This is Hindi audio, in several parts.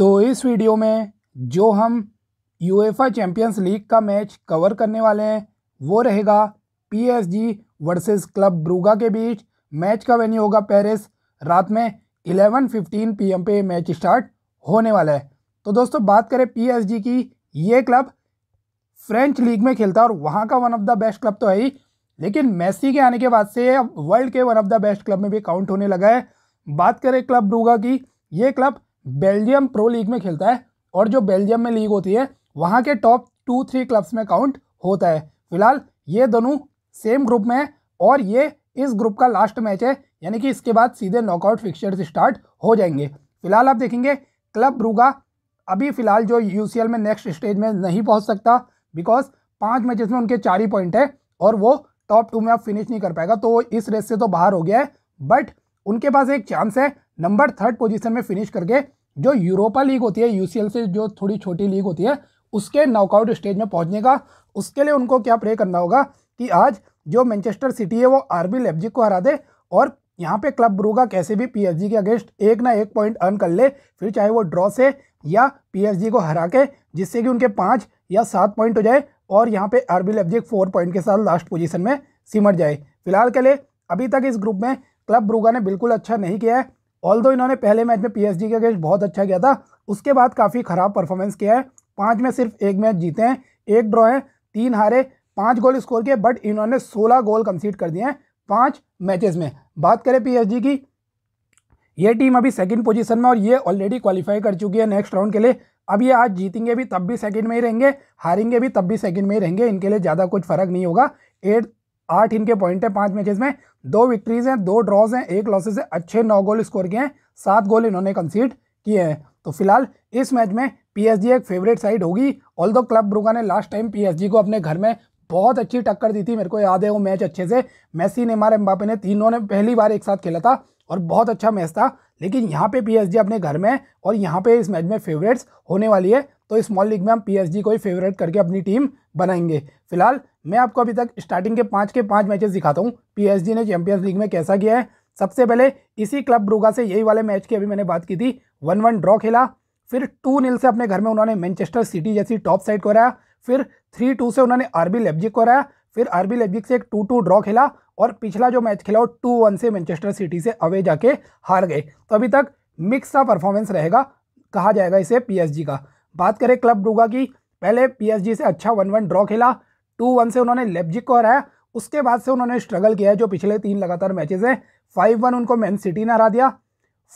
तो इस वीडियो में जो हम यूएफा चैम्पियंस लीग का मैच कवर करने वाले हैं वो रहेगा पीएसजी वर्सेस क्लब ब्रूगा के बीच मैच का वेन्यू होगा पेरिस रात में 11:15 पीएम पे मैच स्टार्ट होने वाला है तो दोस्तों बात करें पीएसजी की ये क्लब फ्रेंच लीग में खेलता है और वहाँ का one of the best club तो है ही लेकिन मेसी के आने के बाद से वर्ल्ड के one of the best club में भी काउंट होने लगा है बात करें क्लब ब्रूगा की ये क्लब बेल्जियम प्रो लीग में खेलता है और जो बेल्जियम में लीग होती है वहाँ के टॉप टू थ्री क्लब्स में काउंट होता है फिलहाल ये दोनों सेम ग्रुप में है और ये इस ग्रुप का लास्ट मैच है यानी कि इसके बाद सीधे नॉकआउट फिक्चर्स स्टार्ट हो जाएंगे फिलहाल आप देखेंगे क्लब रूगा अभी फिलहाल जो यू में नेक्स्ट स्टेज में नहीं पहुँच सकता बिकॉज पाँच मैचेस में उनके चार ही पॉइंट है और वो टॉप टू में अब फिनिश नहीं कर पाएगा तो इस रेस से तो बाहर हो गया है बट उनके पास एक चांस है नंबर थर्ड पोजीशन में फिनिश करके जो यूरोपा लीग होती है यूसीएल से जो थोड़ी छोटी लीग होती है उसके नॉकआउट स्टेज में पहुंचने का उसके लिए उनको क्या प्रे करना होगा कि आज जो मैनचेस्टर सिटी है वो आरबी लेपजिक को हरा दे और यहाँ पे क्लब ब्रूगा कैसे भी पी के अगेंस्ट एक ना एक पॉइंट अर्न कर ले फिर चाहे वो ड्रॉ से या पी को हरा के जिससे कि उनके पाँच या सात पॉइंट हो जाए और यहाँ पे आरबी लेफ्जिक फोर पॉइंट के साथ लास्ट पोजीशन में सिमट जाए फिलहाल के लिए अभी तक इस ग्रुप में क्लब ब्रूगा ने बिल्कुल अच्छा नहीं किया है ऑल इन्होंने पहले मैच में पीएसजी के अगेंस्ट बहुत अच्छा किया था उसके बाद काफ़ी ख़राब परफॉर्मेंस किया है पाँच में सिर्फ एक मैच जीते हैं एक ड्रॉ है तीन हारे पाँच गोल स्कोर किए बट इन्होंने सोलह गोल कंसीड कर दिए हैं पाँच मैचेस में बात करें पीएसजी की ये टीम अभी सेकंड पोजीशन में और ये ऑलरेडी क्वालिफाई कर चुकी है नेक्स्ट राउंड के लिए अब ये आज जीतेंगे भी तब भी सेकंड में ही रहेंगे हारेंगे भी तब भी सेकंड में ही रहेंगे इनके लिए ज़्यादा कुछ फर्क नहीं होगा एट आठ इनके पॉइंट है पांच मैचेस में दो विक्ट्रीज हैं दो ड्रॉज हैं एक लॉसेज है अच्छे नौ गोल स्कोर किए हैं सात गोल इन्होंने कंसीड किए हैं तो फिलहाल इस मैच में पीएसजी एक फेवरेट साइड होगी ऑल दो क्लब ब्रुका ने लास्ट टाइम पीएसजी को अपने घर में बहुत अच्छी टक्कर दी थी मेरे को याद है वो मैच अच्छे से ने नेमार एम्बापे ने तीनों ने पहली बार एक साथ खेला था और बहुत अच्छा मैच था लेकिन यहाँ पे पीएसजी अपने घर में और यहाँ पे इस मैच में फेवरेट्स होने वाली है तो स्मॉल लीग में हम पीएसजी को ही फेवरेट करके अपनी टीम बनाएंगे फिलहाल मैं आपको अभी तक स्टार्टिंग के पाँच के पाँच मैचेस दिखाता हूँ पी ने चैंपियंस लीग में कैसा किया है सबसे पहले इसी क्लब ब्रूगा से यही वाले मैच की अभी मैंने बात की थी वन वन ड्रॉ खेला फिर टू नील से अपने घर में उन्होंने मैनचेस्टर सिटी जैसी टॉप साइड को हराया फिर थ्री टू से उन्होंने आरबी लेब्जिक को हराया फिर आरबी लेब्जिक से एक टू टू ड्रॉ खेला और पिछला जो मैच खेला वो टू वन से मैनचेस्टर सिटी से अवे जाके हार गए तो अभी तक मिक्स सा परफॉर्मेंस रहेगा कहा जाएगा इसे पीएसजी का बात करें क्लब ब्रूगा की पहले पीएसजी से अच्छा वन वन ड्रॉ खेला टू वन से उन्होंने लेपजिक को हराया उसके बाद से उन्होंने स्ट्रगल किया है जो पिछले तीन लगातार मैचेस हैं फाइव वन उनको मैन सिटी ने हरा दिया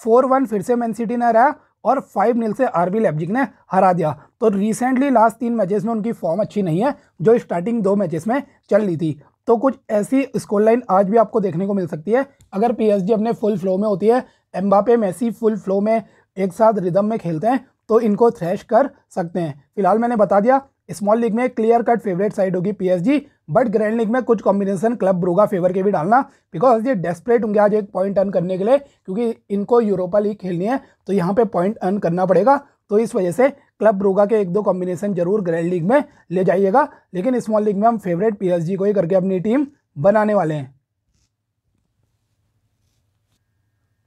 फोर वन फिर से मैन सिटी ने हराया और फाइव नील से आरबी लेपजिक ने हरा दिया तो रिसेंटली लास्ट तीन मैचेस में उनकी फॉर्म अच्छी नहीं है जो स्टार्टिंग दो मैचेस में चल रही थी तो कुछ ऐसी स्कोर लाइन आज भी आपको देखने को मिल सकती है अगर पी अपने फुल फ्लो में होती है एम्बापे मैसी फुल फ्लो में एक साथ रिदम में खेलते हैं तो इनको थ्रैश कर सकते हैं फिलहाल मैंने बता दिया स्मॉल लीग में क्लियर कट फेवरेट साइड होगी पीएसजी बट ग्रैंड लीग में कुछ कॉम्बिनेशन क्लब ब्रूगा फेवर के भी डालना बिकॉज ये डेस्परेट होंगे आज एक पॉइंट अर्न करने के लिए क्योंकि इनको यूरोपा लीग खेलनी है तो यहाँ पे पॉइंट अर्न करना पड़ेगा तो इस वजह से क्लब ब्रूगा के एक दो कॉम्बिनेशन जरूर ग्रैंड लीग में ले जाइएगा लेकिन स्मॉल लीग में हम फेवरेट पी को ही करके अपनी टीम बनाने वाले हैं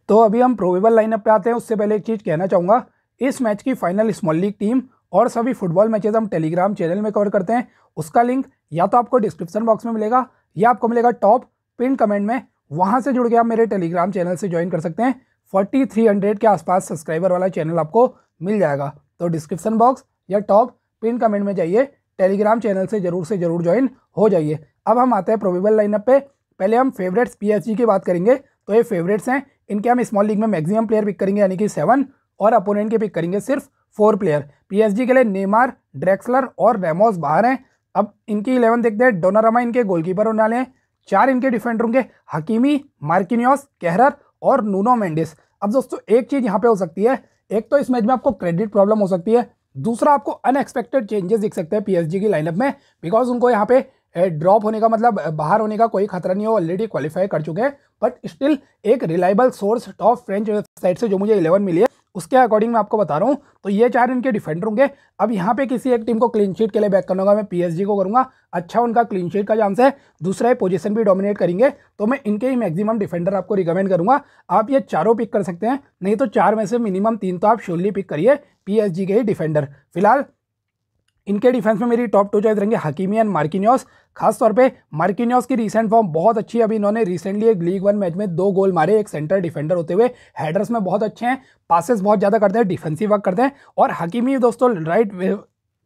तो अभी हम प्रोवेबल लाइनअप पे आते हैं उससे पहले एक चीज़ कहना चाहूँगा इस मैच की फाइनल स्मॉल लीग टीम और सभी फुटबॉल मैचेस हम टेलीग्राम चैनल में कवर करते हैं उसका लिंक या तो आपको डिस्क्रिप्शन बॉक्स में मिलेगा या आपको मिलेगा टॉप पिन कमेंट में वहाँ से जुड़ के आप मेरे टेलीग्राम चैनल से ज्वाइन कर सकते हैं फोर्टी के आसपास सब्सक्राइबर वाला चैनल आपको मिल जाएगा तो डिस्क्रिप्शन बॉक्स या टॉप पिन कमेंट में जाइए टेलीग्राम चैनल से ज़रूर से ज़रूर ज्वाइन हो जाइए अब हम आते हैं प्रोबेबल लाइनअप पे पहले हम फेवरेट्स पीएचजी की बात करेंगे तो ये फेवरेट्स हैं इनके हम स्मॉल लीग में मैक्सिमम प्लेयर पिक करेंगे यानी कि सेवन और अपोनेंट के पिक करेंगे सिर्फ फोर प्लेयर पीएसजी के लिए नेमार ड्रैक्सलर और रेमोस बाहर हैं अब इनकी इलेवन देखते हैं डोनारामा इनके गोलकीपर होने वाले हैं चार इनके डिफेंडर होंगे हकीमी मार्किनियोस कहरर और नूनो मेंडिस अब दोस्तों एक चीज़ यहाँ पे हो सकती है एक तो इस मैच में आपको क्रेडिट प्रॉब्लम हो सकती है दूसरा आपको अनएक्सपेक्टेड चेंजेस दिख सकते हैं पीएसजी की लाइनअप में बिकॉज उनको यहाँ पे ड्रॉप होने का मतलब बाहर होने का कोई खतरा नहीं है ऑलरेडी क्वालिफाई कर चुके हैं बट स्टिल एक reliable source top French website से जो मुझे इलेवन मिली है उसके अकॉर्डिंग मैं आपको बता रहा हूँ तो ये चार इनके डिफेंडर होंगे अब यहाँ पे किसी एक टीम को क्लीन शीट के लिए बैक करना होगा मैं पीएसजी को करूँगा अच्छा उनका क्लीन शीट का चांस है दूसरा है पोजीशन भी डोमिनेट करेंगे तो मैं इनके ही मैक्सिमम डिफेंडर आपको रिकमेंड करूँगा आप ये चारों पिक कर सकते हैं नहीं तो चार में से मिनिमम तीन तो आप श्योरली पिक करिए पी के ही डिफेंडर फिलहाल इनके डिफेंस में मेरी टॉप टू चॉइस रहेंगे हकीमी एंड मार्किनियोस खासतौर पे मार्किन्योस की रीसेंट फॉर्म बहुत अच्छी है अभी इन्होंने रिसेंटली एक लीग वन मैच में दो गोल मारे एक सेंटर डिफेंडर होते हुए हेडर्स में बहुत अच्छे हैं पासेस बहुत ज़्यादा करते हैं डिफेंसिव वर्क करते हैं और हकीमी दोस्तों राइट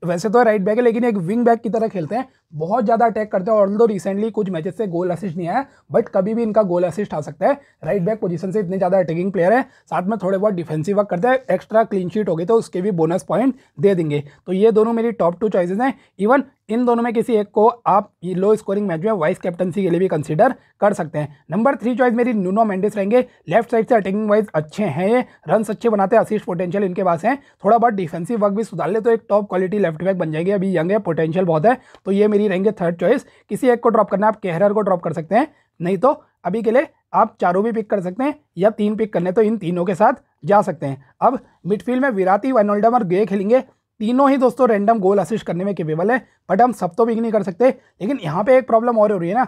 वैसे तो राइट बैक है लेकिन एक विंग बैक की तरह खेलते हैं बहुत ज़्यादा अटैक करते हैं और दो रिसेंटली कुछ मैचेस से गोल असिस्ट नहीं आया बट कभी भी इनका गोल असिस्ट आ सकता है राइट बैक पोजीशन से इतने ज़्यादा अटैकिंग प्लेयर है साथ में थोड़े बहुत डिफेंसिव वर्क करते हैं एक्स्ट्रा क्लीन शीट होगी तो उसके भी बोनस पॉइंट दे देंगे तो ये दोनों मेरी टॉप टू चॉइसेज हैं इवन इन दोनों में किसी एक को आप ये लो स्कोरिंग मैच में वाइस कैप्टनसी के लिए भी कंसिडर कर सकते हैं नंबर थ्री चॉइस मेरी नूनो मैंडिस रहेंगे लेफ्ट साइड से अटैकिंग वाइज अच्छे हैं ये रन अच्छे बनाते हैं असिस्ट पोटेंशियल इनके पास है थोड़ा बहुत डिफेंसिव वर्क भी सुधार ले तो एक टॉप क्वालिटी लेफ्ट बैक बन जाएंगे अभी यंग है पोटेंशियल बहुत है तो ये मेरी ही रहेंगे थर्ड चॉइस किसी एक को ड्रॉप करना आप कहरर को ड्रॉप कर सकते हैं नहीं तो अभी के लिए आप चारों भी पिक कर सकते हैं या तीन पिक करने तो इन तीनों के साथ जा सकते हैं अब मिडफील्ड में विराती वनोल्डम और गे खेलेंगे तीनों ही दोस्तों रैंडम गोल असिस्ट करने में केपेबल है बट हम सब तो पिक नहीं कर सकते लेकिन यहाँ पे एक प्रॉब्लम और हो रही है ना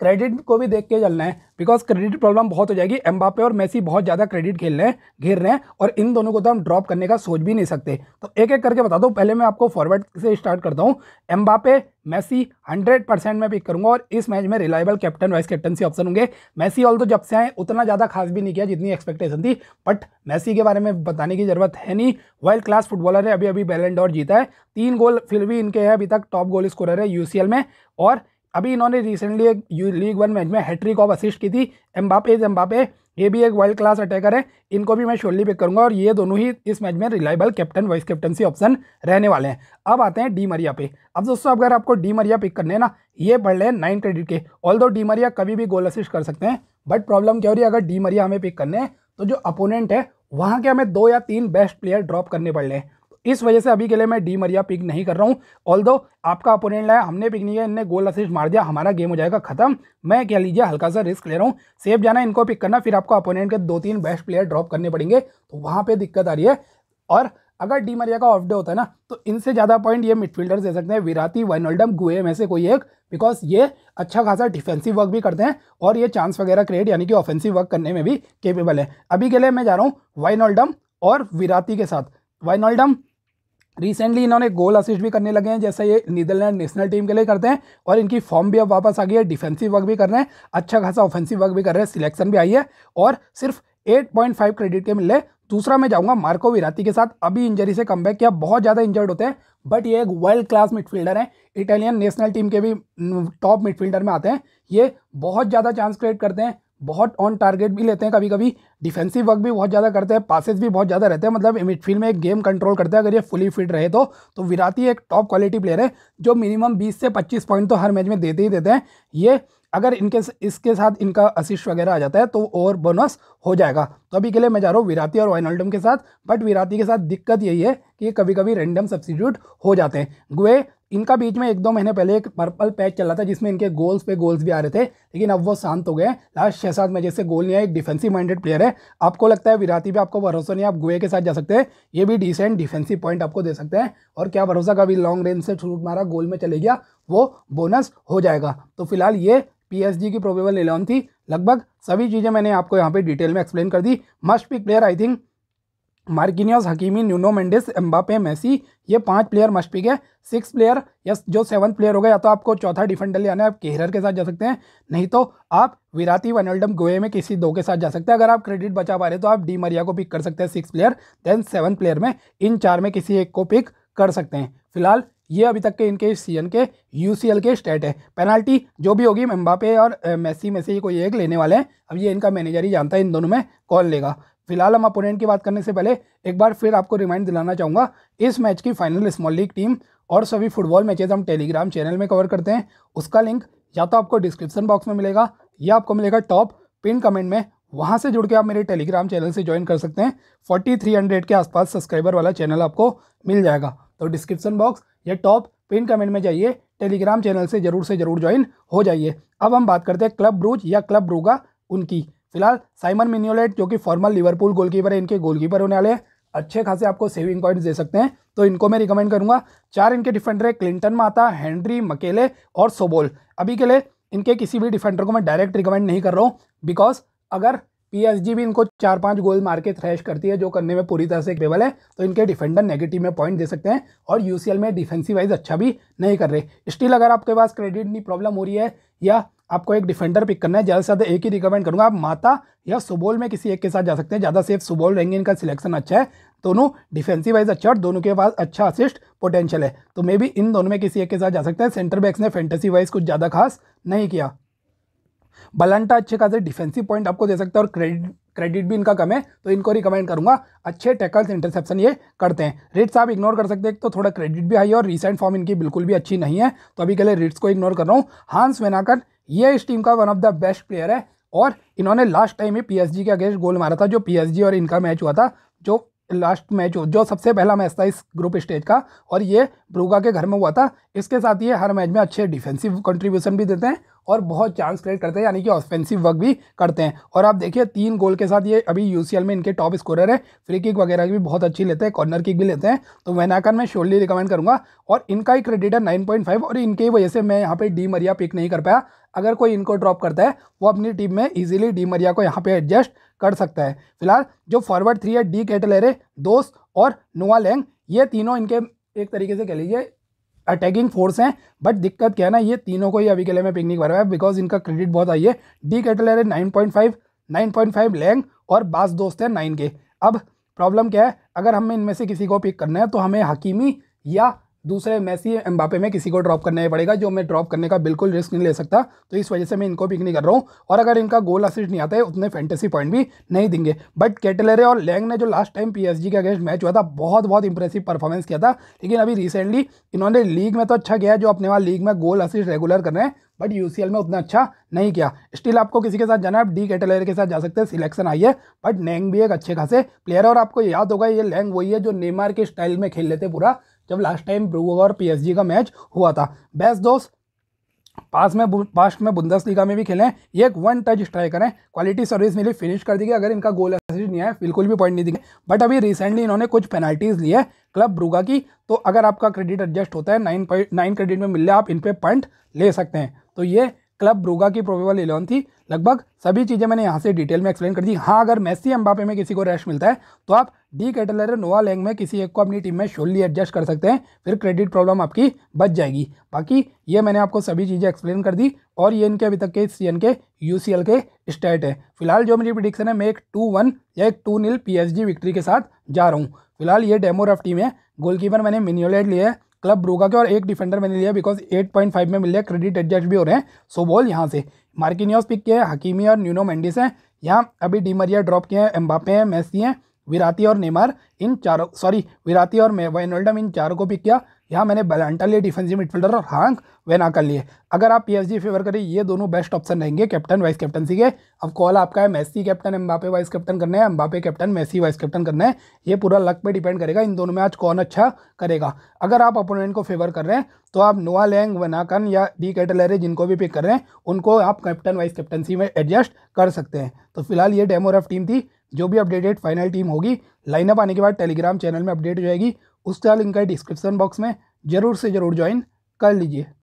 क्रेडिट को भी देख के चलना है बिकॉज क्रेडिट प्रॉब्लम बहुत हो जाएगी एम्बापे और मेसी बहुत ज़्यादा क्रेडिट खेल रहे हैं घेर रहे हैं और इन दोनों को तो हम ड्रॉप करने का सोच भी नहीं सकते तो एक एक करके बता दो पहले मैं आपको फॉरवर्ड से स्टार्ट करता हूँ एम्बापे मेसी 100 परसेंट मैं पिक करूंगा और इस मैच में reliable captain vice captaincy option होंगे मैसी ऑल तो जब से आए उतना ज़्यादा खास भी नहीं किया जितनी एक्सपेक्टेशन थी बट मैसी के बारे में बताने की ज़रूरत है नहीं वर्ल्ड क्लास फुटबॉलर है अभी अभी और जीता है तीन गोल फिर भी इनके हैं अभी तक टॉप गोल स्कोरर है यू में और अभी इन्होंने रिसेंटली एक लीग वन मैच में हैट्रिक ऑफ असिस्ट की थी एम्बापे एम्बापे ये भी एक वर्ल्ड क्लास अटैकर है इनको भी मैं श्योरली पिक करूंगा और ये दोनों ही इस मैच में reliable captain vice captaincy option रहने वाले हैं अब आते हैं डी मरिया पे अब दोस्तों अगर आपको डी मरिया पिक करने हैं ना ये पड़ रहे हैं नाइन क्रेडिट के ऑल दो डी मरिया कभी भी गोल असिस्ट कर सकते हैं बट प्रॉब्लम क्या हो रही है अगर डी मरिया हमें पिक करने हैं तो जो अपोनेंट है वहाँ के हमें दो या तीन बेस्ट प्लेयर ड्रॉप करने पड़ रहे हैं इस वजह से अभी के लिए मैं डी मरिया पिक नहीं कर रहा हूँ ऑल आपका अपोनेंट लाया हमने पिक नहीं किया इनने गोल असिस्ट मार दिया हमारा गेम हो जाएगा खत्म मैं क्या लीजिए हल्का सा रिस्क ले रहा हूँ सेफ जाना इनको पिक करना फिर आपको अपोनेंट के दो तीन बेस्ट प्लेयर ड्रॉप करने पड़ेंगे तो वहाँ पर दिक्कत आ रही है और अगर डी मरिया का ऑफ डे होता है ना तो इनसे ज़्यादा पॉइंट ये मिडफील्डर्स दे सकते हैं विराती वाइनोल्डम गुए में से कोई एक बिकॉज ये अच्छा खासा डिफेंसिव वर्क भी करते हैं और ये चांस वगैरह क्रिएट यानी कि ऑफेंसिव वर्क करने में भी केपेबल है अभी के लिए मैं जा रहा हूँ वाइनोल्डम और विराती के साथ वाइनोल्डम रिसेंटली इन्होंने गोल असिस्ट भी करने लगे हैं जैसे ये नीदरलैंड नेशनल टीम के लिए करते हैं और इनकी फॉर्म भी अब वापस आ गई है डिफेंसिव वर्क भी कर रहे हैं अच्छा खासा ऑफेंसिव वर्क भी कर रहे हैं सिलेक्शन भी आई है और सिर्फ 8.5 क्रेडिट के मिले दूसरा मैं जाऊंगा मार्को विराती के साथ अभी इंजरी से कम किया बहुत ज़्यादा इंजर्ड होते हैं बट ये एक वर्ल्ड क्लास मिडफील्डर हैं इटालियन नेशनल टीम के भी टॉप मिडफील्डर में आते हैं ये बहुत ज़्यादा चांस क्रिएट करते हैं बहुत ऑन टारगेट भी लेते हैं कभी कभी डिफेंसिव वर्क भी बहुत ज़्यादा करते हैं पासेस भी बहुत ज़्यादा रहते हैं मतलब मिडफील्ड में एक गेम कंट्रोल करते हैं अगर ये फुली फिट रहे तो तो विराटी एक टॉप क्वालिटी प्लेयर है जो मिनिमम 20 से 25 पॉइंट तो हर मैच में देते ही देते हैं ये अगर इनके इसके साथ इनका असिस्ट वगैरह आ जाता है तो और बोनस हो जाएगा तो अभी के लिए मैं जा रहा हूँ विराती और वाइनल्डम के साथ बट विराती के साथ दिक्कत यही है कि कभी कभी रेंडम सब्सिट्यूट हो जाते हैं गुए इनका बीच में एक दो महीने पहले एक पर्पल पैच चला था जिसमें इनके गोल्स पे गोल्स भी आ रहे थे लेकिन अब वो शांत हो गए लास्ट छः सात मैचेस से गोल नहीं आया एक डिफेंसिव माइंडेड प्लेयर है आपको लगता है विराती पे आपको भरोसा नहीं आप गुए के साथ जा सकते हैं ये भी डिसेंट डिफेंसिव पॉइंट आपको दे सकते हैं और क्या भरोसा कभी लॉन्ग रेंज से छूट मारा गोल में चले गया वो बोनस हो जाएगा तो फिलहाल ये पी की प्रोबेबल इलेवन थी लगभग सभी चीज़ें मैंने आपको यहाँ पे डिटेल में एक्सप्लेन कर दी must pick player I think Marquinhos Hakimi Nuno Mendes Mbappe Messi ये पांच प्लेयर मस्ट पिक है सिक्स प्लेयर या जो सेवन प्लेयर होगा या तो आपको चौथा डिफेंडर ले आना है आप केहरर के साथ जा सकते हैं नहीं तो आप विराती वनल्डम गोए में किसी दो के साथ जा सकते हैं अगर आप क्रेडिट बचा पा रहे तो आप डी मरिया को पिक कर सकते हैं six player then seven player में इन चार में किसी एक को पिक कर सकते हैं फिलहाल ये अभी तक के इनके सीजन के यूसीएल के स्टेट है पेनाल्टी जो भी होगी मेम्बापे और मेसी में से ही कोई एक लेने वाले हैं अब ये इनका मैनेजर ही जानता है इन दोनों में कौन लेगा फिलहाल हम अपोनेंट की बात करने से पहले एक बार फिर आपको रिमाइंड दिलाना चाहूँगा इस मैच की फाइनल स्मॉल लीग टीम और सभी फुटबॉल मैचेज हम टेलीग्राम चैनल में कवर करते हैं उसका लिंक या तो आपको डिस्क्रिप्शन बॉक्स में मिलेगा या आपको मिलेगा टॉप पिन कमेंट में वहाँ से जुड़ के आप मेरे टेलीग्राम चैनल से ज्वाइन कर सकते हैं 4300 के आसपास सब्सक्राइबर वाला चैनल आपको मिल जाएगा तो डिस्क्रिप्शन बॉक्स या टॉप पिन कमेंट में जाइए टेलीग्राम चैनल से जरूर से जरूर ज्वाइन हो जाइए अब हम बात करते हैं क्लब ब्रूज या क्लब ब्रूगा उनकी फिलहाल साइमन मिन्योलेट जो कि फॉर्मल लिवरपूल गोलकीपर है इनके गोलकीपर होने वाले हैं अच्छे खासे आपको सेविंग पॉइंट्स दे सकते हैं तो इनको मैं रिकमेंड करूंगा चार इनके डिफेंडर है क्लिंटन माता हेनरी मकेले और सोबोल अभी के लिए इनके किसी भी डिफेंडर को मैं डायरेक्ट रिकमेंड नहीं कर रहा हूँ बिकॉज अगर पीएसजी भी इनको चार पांच गोल मार के थ्रैश करती है जो करने में पूरी तरह से केबल है तो इनके डिफेंडर नेगेटिव में पॉइंट दे सकते हैं और यूसीएल में डिफेंसिव वाइज अच्छा भी नहीं कर रहे स्टिल अगर आपके पास क्रेडिट नहीं प्रॉब्लम हो रही है या आपको एक डिफेंडर पिक करना है ज़्यादा से ज़्यादा एक ही रिकमेंड करूँगा आप माता या सुबोल में किसी एक के साथ जा सकते हैं ज़्यादा सेफ सुबोल रहेंगे इनका सिलेक्शन अच्छा है दोनों डिफेंसिव वाइज अच्छा और दोनों के पास अच्छा असिस्ट पोटेंशियल है तो मे बी इन दोनों में किसी एक के साथ जा सकते हैं सेंटर बैक्स ने फेंटेसी वाइज कुछ ज़्यादा खास नहीं किया बलंटा अच्छे खासे डिफेंसिव पॉइंट आपको दे सकता है और क्रेडिट क्रेडिट भी इनका कम है तो इनको रिकमेंड करूंगा अच्छे टैकल्स इंटरसेप्शन ये करते हैं रिट्स आप इग्नोर कर सकते हैं तो थोड़ा क्रेडिट भी हाई है और रिसेंट फॉर्म इनकी बिल्कुल भी अच्छी नहीं है तो अभी के लिए रिट्स को इग्नोर कर रहा हूँ हांस वेनाकर ये इस टीम का one of the best player है और इन्होंने लास्ट टाइम ही पीएसजी के अगेंस्ट गोल मारा था जो पी और इनका मैच हुआ था जो लास्ट मैच हो जो सबसे पहला मैच था इस ग्रुप स्टेज का और ये ब्रूगा के घर में हुआ था इसके साथ ये हर मैच में अच्छे डिफेंसिव कंट्रीब्यूशन भी देते हैं और बहुत चांस क्रिएट करते हैं यानी कि ऑफेंसिव वर्क भी करते हैं और आप देखिए तीन गोल के साथ ये अभी यू में इनके टॉप स्कोरर है फ्री किक वगैरह भी बहुत अच्छी लेते हैं कॉर्नर किक भी लेते हैं तो वेनाकन मैं श्योरली रिकमेंड करूँगा और इनका ही क्रेडिट है नाइन और इनकी वजह से मैं यहाँ पर डी मरिया पिक नहीं कर पाया अगर कोई इनको ड्रॉप करता है वो अपनी टीम में इजीली डी मरिया को यहाँ पे एडजस्ट कर सकता है फिलहाल जो फॉरवर्ड थ्री है डी कैटलेरे दोस्त और नोआ लैंग ये तीनों इनके एक तरीके से कह लीजिए अटैकिंग फोर्स हैं बट दिक्कत क्या है ना ये तीनों को ही अभी के लिए मैं पिकनिक भर कर रहा है बिकॉज इनका क्रेडिट बहुत आई है De Ketelaere nine point five nine point five Lang और बास दोस्त है नाइन के अब प्रॉब्लम क्या है अगर हमें इनमें से किसी को पिक करना है तो हमें हकीमी या दूसरे मैसी एम्बापे में किसी को ड्रॉप करना पड़ेगा जो मैं ड्रॉप करने का बिल्कुल रिस्क नहीं ले सकता तो इस वजह से मैं इनको पिक नहीं कर रहा हूँ और अगर इनका गोल असिस्ट नहीं आता है उतने फैंटेसी पॉइंट भी नहीं देंगे बट कैटलरे और लैंग ने जो लास्ट टाइम पी के अगेंस्ट मैच हुआ था बहुत बहुत इंप्रेसिव परफॉर्मेंस किया था लेकिन अभी रिसेंटली इन्होंने लीग में तो अच्छा किया है जो अपने वहाँ लीग में गोल असिस्ट रेगुलर कर रहे हैं बट यू में उतना अच्छा नहीं किया स्टिल आपको किसी के साथ जाना है आप डी कैटेलर के साथ जा सकते हैं सिलेक्शन आई है बट लैंग भी एक अच्छे खासे प्लेयर है और आपको याद होगा ये लैंग वही है जो नेमार के स्टाइल में खेल लेते पूरा जब लास्ट टाइम ब्रूग और पीएसजी का मैच हुआ था बेस्ट दोस्त पास में पास्ट में बुंदस लीगा में भी खेले ये एक वन टच स्ट्राइकर करें क्वालिटी सर्विस मिली फिनिश कर दी गई अगर इनका गोल असिस्ट नहीं आया बिल्कुल भी पॉइंट नहीं दिखे बट अभी रिसेंटली इन्होंने कुछ पेनाल्टीज लिए क्लब ब्रूगा की तो अगर आपका क्रेडिट एडजस्ट होता है नाइन पॉइंट नाइन क्रेडिट में मिल आप इन पर पॉइंट ले सकते हैं तो ये क्लब ब्रोगा की प्रोबेबल इलेवन थी लगभग सभी चीज़ें मैंने यहाँ से डिटेल में एक्सप्लेन कर दी हाँ अगर मेसी अम्बापे में किसी को रेस्ट मिलता है तो आप डी कैटलर नोवा लैंग में किसी एक को अपनी टीम में शोली एडजस्ट कर सकते हैं फिर क्रेडिट प्रॉब्लम आपकी बच जाएगी बाकी ये मैंने आपको सभी चीज़ें एक्सप्लेन कर दी और ये इनके अभी तक के सी एन के यू सी एल के स्टेट है फिलहाल जो मेरी प्रिडिक्शन है मैं एक टू वन या एक two nil P H victory के साथ जा रहा हूँ फिलहाल ये डेमो रफ टीम है गोलकीपर मैंने मिनियोलेट लिया है क्लब मतलब ब्रोगा के और एक डिफेंडर मैंने लिया बिकॉज 8.5 में मिल रहा है क्रेडिट एडजस्ट भी हो रहे हैं सो बॉल यहाँ से मार्किनियोस पिक किए हैं हकीमी और न्यूनो मेंडिस हैं यहाँ अभी डीमरिया ड्रॉप किए हैं एम्बापे हैं मेसी हैं विराती और नेमार इन चारों सॉरी विराती और वेनोल्डम इन चारों को पिक किया यहाँ मैंने बलांटा लिए डिफेंसिव मिडफील्डर और हांक वेना कर लिए अगर आप पी फेवर करें ये दोनों बेस्ट ऑप्शन रहेंगे कैप्टन वाइस कैप्टनसी के अब कॉल आपका है Messi captain Mbappe vice captain करना है Mbappe captain Messi vice captain करना है ये पूरा लक पे डिपेंड करेगा इन दोनों में आज कौन अच्छा करेगा अगर आप अपोनेंट को फेवर कर रहे हैं तो आप नोआ लैंग वनाकन या डी कैटलरे जिनको भी पिक कर रहे हैं उनको आप कैप्टन वाइस कैप्टनसी में एडजस्ट कर सकते हैं तो फिलहाल ये डेमोराफ टीम थी जो भी अपडेटेड फाइनल टीम होगी लाइनअप आने के बाद टेलीग्राम चैनल में अपडेट हो जाएगी उसका लिंक है डिस्क्रिप्सन बॉक्स में ज़रूर से ज़रूर ज्वाइन कर लीजिए